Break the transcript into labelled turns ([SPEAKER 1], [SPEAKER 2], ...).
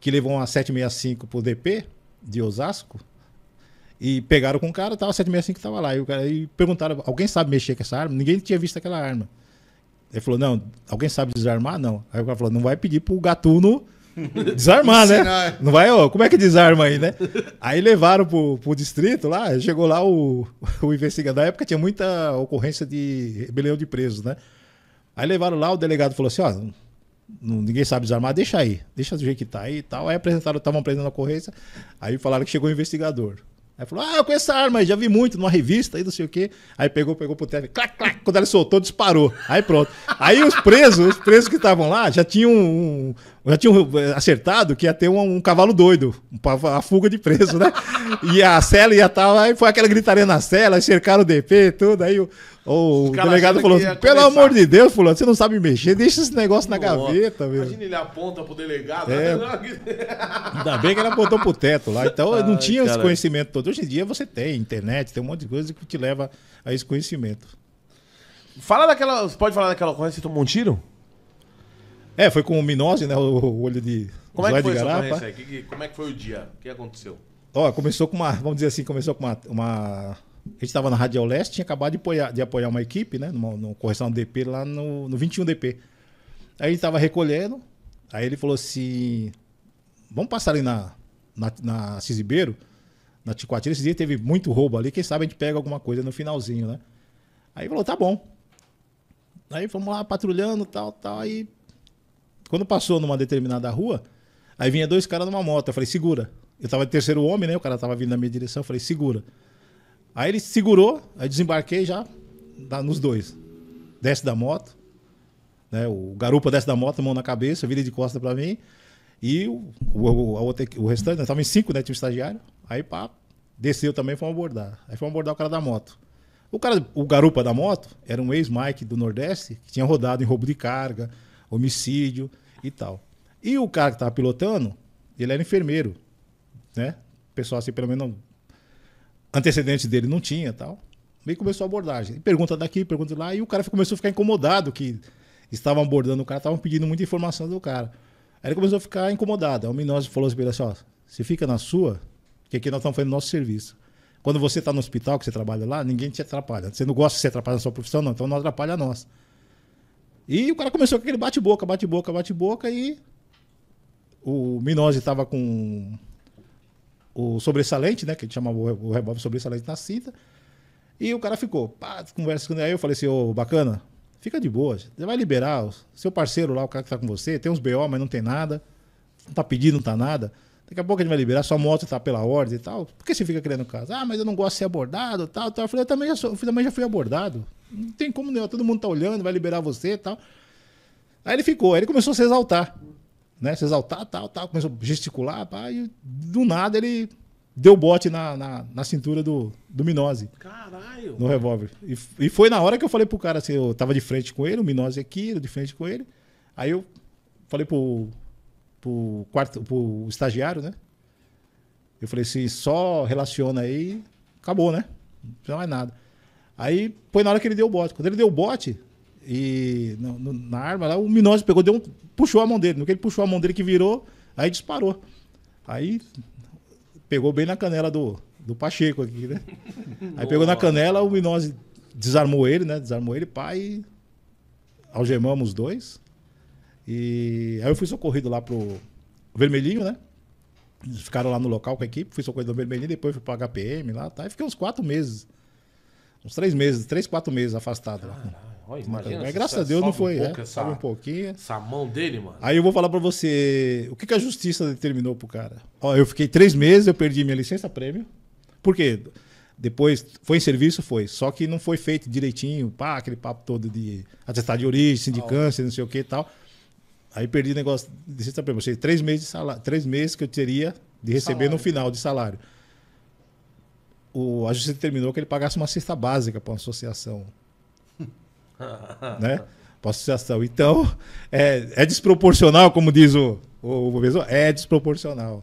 [SPEAKER 1] que levou uma 765 pro DP de Osasco. E pegaram com o cara, tava 765 tava lá. E o cara e perguntaram: alguém sabe mexer com essa arma? Ninguém tinha visto aquela arma. Ele falou: não, alguém sabe desarmar? Não. Aí o cara falou: não vai pedir pro gatuno desarmar, né? É. Não vai, ó, como é que desarma aí, né? Aí levaram pro, pro distrito lá, chegou lá o, o investigador. Na época tinha muita ocorrência de rebelião de presos, né? Aí levaram lá, o delegado falou assim: ó, não, ninguém sabe desarmar, deixa aí, deixa do jeito que tá aí e tal. Aí apresentaram, estavam apresentando a ocorrência, aí falaram que chegou o um investigador. Aí falou, ah, eu conheço essa arma, já vi muito numa revista aí, não sei o quê. Aí pegou, pegou pro teste, clac, clac, quando ele soltou, disparou. Aí pronto. Aí os presos, os presos que estavam lá, já tinham, um, já tinham eh, acertado que ia ter um, um cavalo doido, a fuga de preso, né? E a cela ia estar tá lá, e foi aquela gritaria na cela, cercaram o DP, tudo. Aí o, o delegado falou assim: pelo amor de Deus, Fulano, você não sabe mexer, deixa esse negócio na gaveta, velho. Imagina ele aponta pro delegado. É. Ainda bem que ele apontou pro teto lá. Então Ai, não tinha esse conhecimento todo. Hoje em dia você tem internet, tem um monte de coisa que te leva a esse conhecimento. Fala daquela. Você pode falar daquela ocorrência que você tomou um tiro? É, foi com o Minose, né? O olho de. Como é que foi essa como é que foi o dia? O que aconteceu? Ó, começou com uma, vamos dizer assim, começou com uma. uma a gente estava na Rádio Leste, tinha acabado de apoiar, de apoiar uma equipe, né? no correção correção DP lá no, no 21 DP. Aí ele estava recolhendo, aí ele falou assim: vamos passar ali na, na, na Cisibeiro, na Ticuatira. Esse dia teve muito roubo ali, quem sabe a gente pega alguma coisa no finalzinho, né? Aí falou: tá bom. Aí fomos lá patrulhando, tal, tal. Aí quando passou numa determinada rua, aí vinha dois caras numa moto. Eu falei: segura. Eu tava de terceiro homem, né? O cara tava vindo na minha direção, eu falei, segura. Aí ele segurou, aí desembarquei já nos dois. Desce da moto, né? O garupa desce da moto, mão na cabeça, vira de costa para mim. E o, o, a outra, o restante, nós né? tava em cinco, né? Tinha um estagiário. Aí, pá, desceu também, fomos abordar. Aí fomos abordar o cara da moto. O cara, o garupa da moto, era um ex-Mike do Nordeste, que tinha rodado em roubo de carga, homicídio e tal. E o cara que tava pilotando, ele era enfermeiro né? O pessoal, assim, pelo menos antecedentes dele não tinha tal. Aí começou a abordagem. pergunta daqui, pergunta lá. E o cara começou a ficar incomodado que estavam abordando o cara, estavam pedindo muita informação do cara. Aí ele começou a ficar incomodado. Aí o Minose falou assim, assim ó, você fica na sua, que aqui nós estamos fazendo nosso serviço. Quando você está no hospital, que você trabalha lá, ninguém te atrapalha. Você não gosta de ser atrapalhado na sua profissão, não. Então não atrapalha a nós. E o cara começou com aquele bate-boca, bate-boca, bate-boca. E o Minose estava com o sobressalente, né? Que a gente chama o revólver sobressalente na cinta. E o cara ficou, pá, conversa com ele. Aí eu falei assim, ô, oh, bacana, fica de boa. Você vai liberar o seu parceiro lá, o cara que tá com você, tem uns BO, mas não tem nada. Não tá pedindo, não tá nada. Daqui a pouco a gente vai liberar, sua moto tá pela ordem e tal. Por que você fica querendo caso? Ah, mas eu não gosto de ser abordado tal, tal. Eu falei, eu também já, sou, eu também já fui abordado. Não tem como, não. Né, todo mundo tá olhando, vai liberar você e tal. Aí ele ficou, aí ele começou a se exaltar né, se exaltar, tal, tal, começou a gesticular, pá, e do nada ele deu bote na, na, na cintura do, do Minose. Caralho! No revólver. E, e foi na hora que eu falei pro cara assim, eu tava de frente com ele, o Minose aqui, eu de frente com ele. Aí eu falei pro, pro, quarto, pro estagiário, né? Eu falei assim, só relaciona aí, acabou, né? Não precisa mais nada. Aí foi na hora que ele deu o bote. Quando ele deu o bote, e no, no, na arma lá, o Minose pegou, deu um, puxou a mão dele. No que ele puxou a mão dele que virou, aí disparou. Aí pegou bem na canela do, do Pacheco aqui, né? Aí pegou na canela, o Minose desarmou ele, né? Desarmou ele, pai. Algemamos os dois. E aí eu fui socorrido lá pro Vermelhinho, né? Eles ficaram lá no local com a equipe, fui socorrido do Vermelhinho, depois fui pro HPM lá, tá? E fiquei uns quatro meses. Uns três meses, três, quatro meses afastado lá imagina. Mas graças a é Deus não foi, um pouco, é, essa, sabe um pouquinho. Essa mão dele, mano. Aí eu vou falar para você o que, que, a justiça determinou pro cara. Ó, eu fiquei três meses, eu perdi minha licença prêmio. Por quê? Depois, foi em serviço? Foi. Só que não foi feito direitinho, pá, aquele papo todo de atestado de origem, sindicância, não sei o que e tal. Aí perdi o negócio de licença prêmio. Ou seja, três meses, de salário, três meses que eu teria de receber salário. no final de salário. O, a justiça determinou que ele pagasse uma cesta básica para uma associação. né? Associação. Então, é, é desproporcional, como diz o, o, o é desproporcional.